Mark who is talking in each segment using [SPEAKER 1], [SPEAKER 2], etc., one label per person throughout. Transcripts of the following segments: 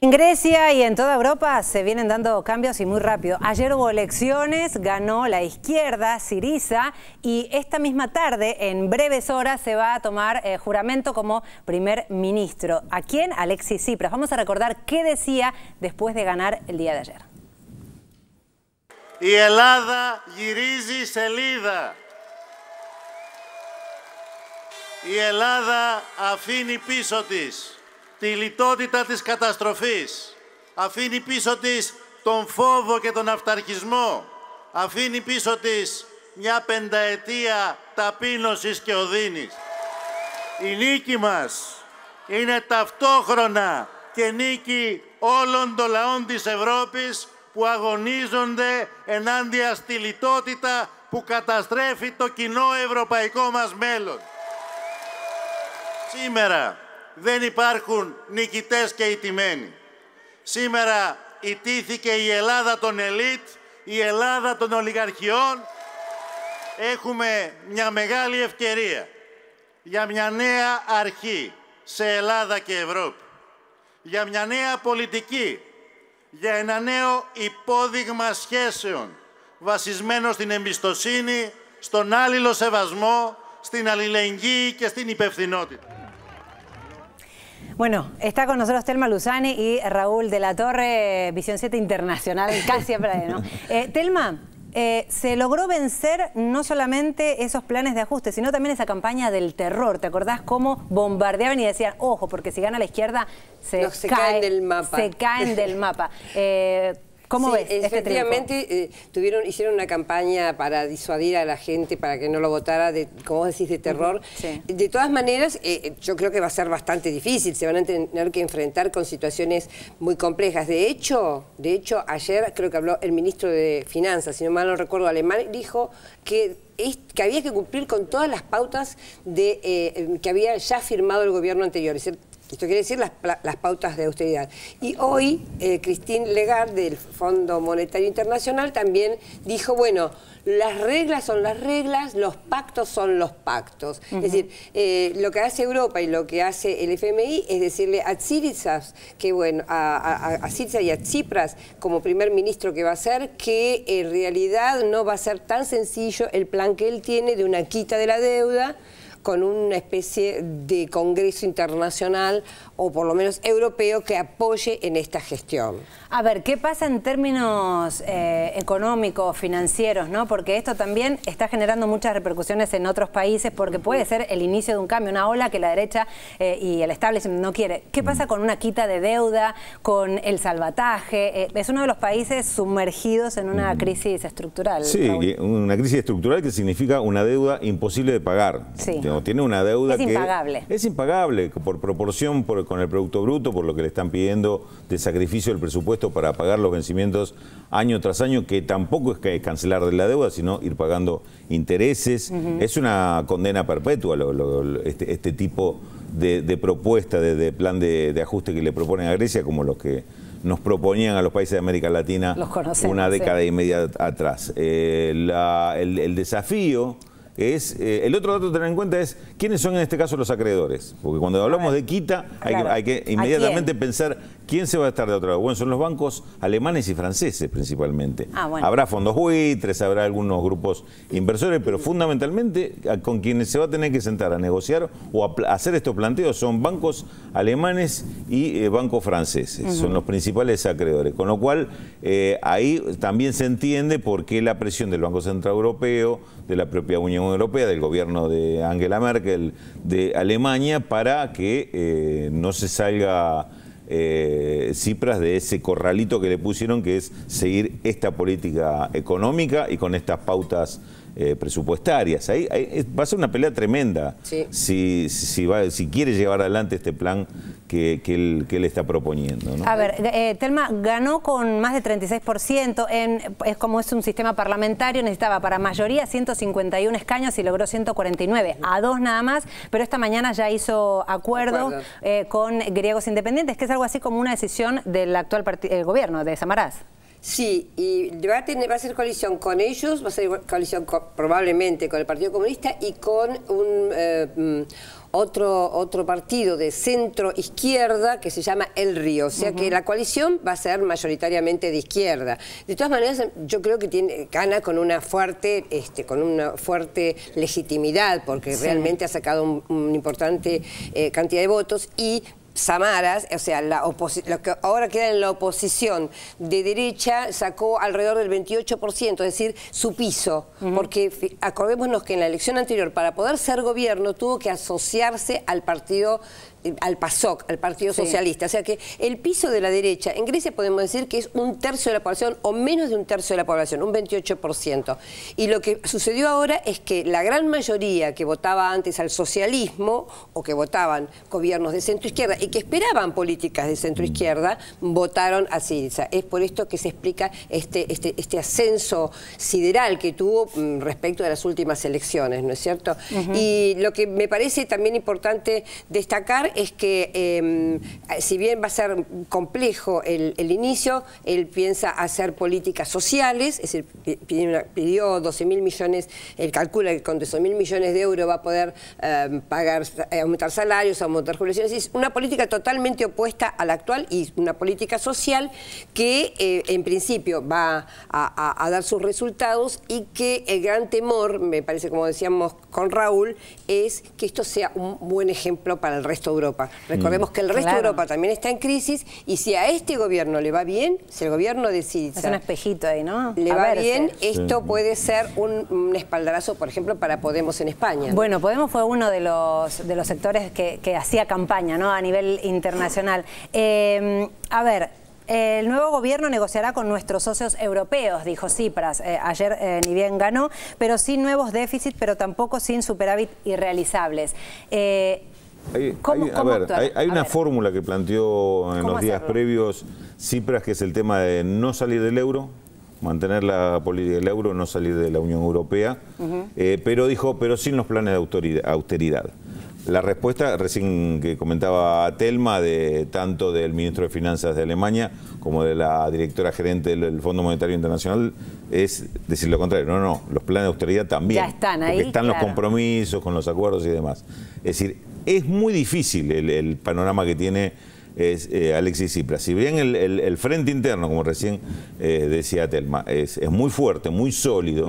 [SPEAKER 1] En Grecia y en toda Europa se vienen dando cambios y muy rápido. Ayer hubo elecciones, ganó la izquierda, Siriza, y esta misma tarde, en breves horas, se va a tomar eh, juramento como primer ministro. ¿A quién? Alexis Tsipras. Vamos a recordar qué decía después de ganar el día de ayer.
[SPEAKER 2] Y helada Y helada afini pisotis. τη λιτότητα της καταστροφής. Αφήνει πίσω της τον φόβο και τον αυταρχισμό. Αφήνει πίσω της μια πενταετία ταπείνωσης και οδύνης. Η νίκη μας είναι ταυτόχρονα και νίκη όλων των λαών της Ευρώπης που αγωνίζονται ενάντια στη λιτότητα που καταστρέφει το κοινό ευρωπαϊκό μας μέλλον. Σήμερα δεν υπάρχουν νικητές και ιτημένοι. Σήμερα ιτήθηκε η Ελλάδα των ελίτ, η Ελλάδα των ολιγαρχιών. Έχουμε μια μεγάλη ευκαιρία για μια νέα αρχή σε Ελλάδα και Ευρώπη. Για μια νέα πολιτική, για ένα νέο υπόδειγμα σχέσεων βασισμένο στην εμπιστοσύνη, στον άλληλο σεβασμό, στην αλληλεγγύη και στην υπευθυνότητα.
[SPEAKER 1] Bueno, está con nosotros Telma Luzani y Raúl de la Torre, Visión 7 Internacional, casi siempre, ¿no? Eh, Telma, eh, se logró vencer no solamente esos planes de ajuste, sino también esa campaña del terror. ¿Te acordás cómo bombardeaban y decían, ojo, porque si gana la izquierda, se, caen del mapa? Se caen del mapa. Eh, sí, este Efectivamente,
[SPEAKER 3] eh, hicieron una campaña para disuadir a la gente, para que no lo votara, de, como decís, de terror. De todas maneras, eh, eh, yo creo que va a ser bastante difícil, se van a tener que enfrentar con situaciones muy complejas. De hecho, de hecho ayer creo que habló el ministro de Finanzas, si no mal no recuerdo, alemán, dijo que que había que cumplir con todas las pautas de, que había ya firmado el gobierno anterior, es esto quiere decir las, pautas de austeridad. Y hoy, Cristín eh, Christine Legard, del Fondo Monetario Internacional, también dijo, bueno, las reglas son las reglas, los pactos son los pactos. Es decir, eh, lo que hace Europa y lo que hace el FMI es decirle a Tsiritsas, que bueno, a, y a Tsipras, como primer ministro que va a ser, que en realidad no va a ser tan sencillo el plan que él tiene de una quita de la deuda, con una especie de Congreso Internacional o por lo menos europeo que apoye en esta gestión.
[SPEAKER 1] A ver, ¿qué pasa en términos eh, económicos, financieros? ¿no? Porque esto también está generando muchas repercusiones en otros países porque puede ser el inicio de un cambio, una ola que la derecha eh, y el establishment no quiere. ¿Qué pasa con una quita de deuda, con el salvataje? Eh, es uno de los países sumergidos en una crisis estructural. Sí,
[SPEAKER 4] una crisis estructural que significa una deuda imposible de pagar. Sí tiene una deuda es impagable. es impagable por proporción con el Producto Bruto, por lo que le están pidiendo de sacrificio del presupuesto para pagar los vencimientos año tras año, que tampoco es que cancelar de la deuda, sino ir pagando intereses. Es una condena perpetua este, este, tipo de, propuesta, de, plan de, ajuste que le proponen a Grecia, como los que nos proponían a los países de América Latina una década y media atrás. Eh, el, desafío es, eh, el otro dato a tener en cuenta es quiénes son en este caso los acreedores. Porque cuando hablamos de quita, hay, que, hay que, inmediatamente pensar ¿Quién se va a estar de otro lado? Bueno, son los bancos alemanes y franceses principalmente. Ah, habrá fondos buitres, habrá algunos grupos inversores, pero fundamentalmente con quienes se va a tener que sentar a negociar o a hacer estos planteos son bancos alemanes y eh, bancos franceses. Son los principales acreedores. Con lo cual, eh, ahí también se entiende por qué la presión del Banco Central Europeo, de la propia Unión Europea, del gobierno de Angela Merkel, de Alemania, para que eh, no se salga Cipras eh, de ese corralito que le pusieron, que es seguir esta política económica y con estas pautas eh, presupuestarias. Ahí, va a ser una pelea tremenda si, si, va, si, quiere llevar adelante este plan que, que, él, que está proponiendo. A
[SPEAKER 1] ver, eh, Telma ganó con más de 36%, en, es como es un sistema parlamentario, necesitaba para mayoría 151 escaños y logró 149, a dos nada más, pero esta mañana ya hizo acuerdo eh, con griegos independientes, que es algo así como una decisión del actual gobierno de Samaras.
[SPEAKER 3] Sí, y va a, va a ser coalición con ellos, va a ser coalición probablemente con el Partido Comunista y con un... Eh, mm, otro, otro partido de centro izquierda que se llama El Río. O sea que la coalición va a ser mayoritariamente de izquierda. De todas maneras, yo creo que tiene, gana con una fuerte, este, con una fuerte legitimidad, porque realmente ha sacado una un importante eh, cantidad de votos y Samaras, o sea, la lo que ahora queda en la oposición de derecha, sacó alrededor del 28%, es decir, su piso. Porque acordémonos que en la elección anterior, para poder ser gobierno, tuvo que asociarse al partido eh, al PASOK, al Partido Socialista. O sea que el piso de la derecha, en Grecia podemos decir que es un tercio de la población o menos de un tercio de la población, un 28%. Y lo que sucedió ahora es que la gran mayoría que votaba antes al socialismo o que votaban gobiernos de centro izquierda que esperaban políticas de centro mm. izquierda, votaron a Siriza. Es por esto que se explica este, este, este ascenso sideral que tuvo mm, respecto de las últimas elecciones, ¿no es cierto? Y lo que me parece también importante destacar es que em, si bien va a ser complejo el, inicio, él piensa hacer políticas sociales, es pidió 12 mil millones, él calcula que con 12 mil millones de euros va a poder em, pagar, eh, aumentar salarios, aumentar jubilaciones, es una política totalmente opuesta a la actual y una política social que eh, en principio va a, dar sus resultados y que el gran temor, me parece como decíamos con Raúl, es que esto sea un buen ejemplo para el resto de Europa. Recordemos mm. que el resto de Europa también está en crisis y si a este gobierno le va bien, si el gobierno decide... Es un espejito ahí, ¿no? Le va bien, esto puede ser un, un, espaldarazo, por ejemplo, para Podemos en España.
[SPEAKER 1] Bueno, Podemos fue uno de los, de los sectores que, que hacía campaña, ¿no? A nivel internacional. Em, a ver, el nuevo gobierno negociará con nuestros socios europeos, dijo Cipras. Eh, ayer eh, ni bien ganó, pero sin nuevos déficits, pero tampoco sin superávit irrealizables. Eh,
[SPEAKER 4] hay, hay, una fórmula que planteó en los días previos Cipras, que es el tema de no salir del euro, mantener la política del euro, no salir de la Unión Europea, pero dijo, pero sin los planes de austeridad. La respuesta, recién que comentaba Telma, de tanto del ministro de Finanzas de Alemania como de la directora gerente del Fondo Monetario Internacional, es decir lo contrario. No, no, los planes de austeridad también. Ya están ahí. están los compromisos con los acuerdos y demás. Es decir, es muy difícil el, panorama que tiene es, eh, Alexis Tsipras. Si bien el, frente interno, como recién eh, decía Telma, es, muy fuerte, muy sólido.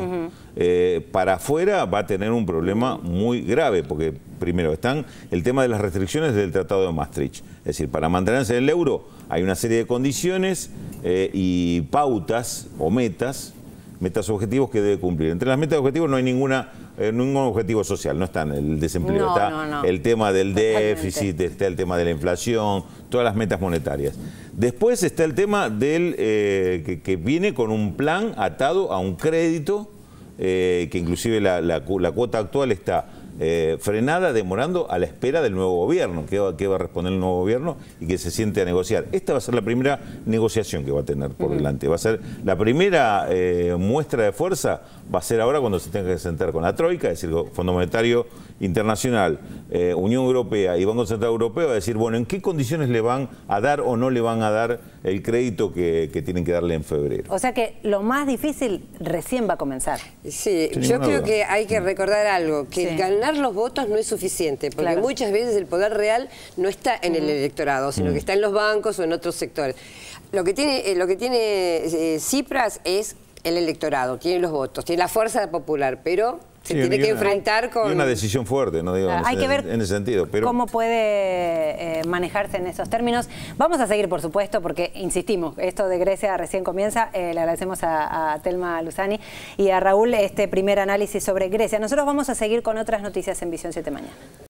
[SPEAKER 4] Eh, para afuera va a tener un problema muy grave, porque primero están el tema de las restricciones del Tratado de Maastricht. Es decir, para mantenerse en el euro hay una serie de condiciones eh, y pautas o metas, metas objetivos que debe cumplir. Entre las metas objetivos no hay ninguna eh, ningún objetivo social, no está en el desempleo, está el tema del déficit, está el tema de la inflación, todas las metas monetarias. Después está el tema del que, viene con un plan atado a un crédito eh, que inclusive la, cuota actual está eh, frenada, demorando a la espera del nuevo gobierno, que va, va a responder el nuevo gobierno y que se siente a negociar. Esta va a ser la primera negociación que va a tener por delante, va a ser la primera eh, muestra de fuerza, va a ser ahora cuando se tenga que sentar con la Troika, es decir, Fondo Monetario Internacional, Unión Europea y Banco Central Europeo, va a decir, bueno, ¿en qué condiciones le van a dar o no le van a dar? el crédito que, tienen que darle en febrero.
[SPEAKER 1] O sea que lo más difícil
[SPEAKER 3] recién va a comenzar. Sí,
[SPEAKER 4] yo creo que
[SPEAKER 3] hay que recordar algo, que ganar los votos no es suficiente, porque muchas veces el poder real no está en el electorado, sino que está en los bancos o en otros sectores. Lo que tiene, eh, lo que tiene Cipras eh, es el electorado, tiene los votos, tiene la fuerza popular, pero
[SPEAKER 1] se tiene que enfrentar con... Y una decisión
[SPEAKER 4] fuerte, no digo, hay que ver ese sentido. Pero... cómo
[SPEAKER 1] puede eh, manejarse en esos términos. Vamos a seguir, por supuesto, porque insistimos, esto de Grecia recién comienza. Eh, le agradecemos a, a, Telma Luzani y a Raúl este primer análisis sobre Grecia. Nosotros vamos a seguir con otras noticias en Visión 7 Mañana.